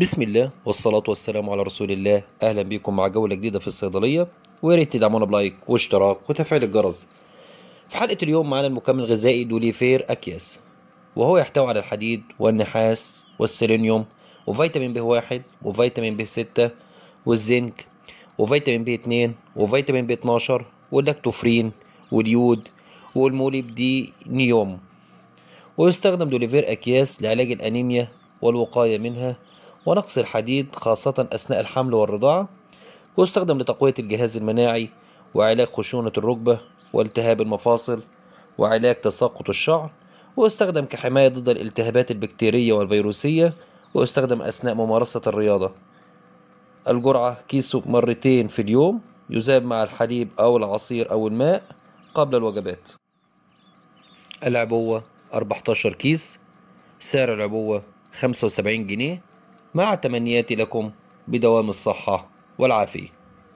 بسم الله والصلاة والسلام على رسول الله أهلا بكم مع جولة جديدة في الصيدلية ويا ريت تدعمونا بلايك واشتراك وتفعيل الجرس في حلقة اليوم معانا المكمل الغذائي دوليفير أكياس وهو يحتوي على الحديد والنحاس والسيلينيوم وفيتامين ب1 وفيتامين ب6 والزنك وفيتامين ب2 وفيتامين ب12 واللاكتوفرين واليود والموليب دي نيوم ويستخدم دوليفير أكياس لعلاج الأنيميا والوقاية منها ونقص الحديد خاصة أثناء الحمل والرضاعة ويستخدم لتقوية الجهاز المناعي وعلاج خشونة الركبة والتهاب المفاصل وعلاج تساقط الشعر ويستخدم كحماية ضد الالتهابات البكتيرية والفيروسية ويستخدم أثناء ممارسة الرياضة الجرعة كيسو مرتين في اليوم يذاب مع الحليب أو العصير أو الماء قبل الوجبات العبوة 14 كيس سعر العبوة 75 جنيه مع تمنياتي لكم بدوام الصحة والعافية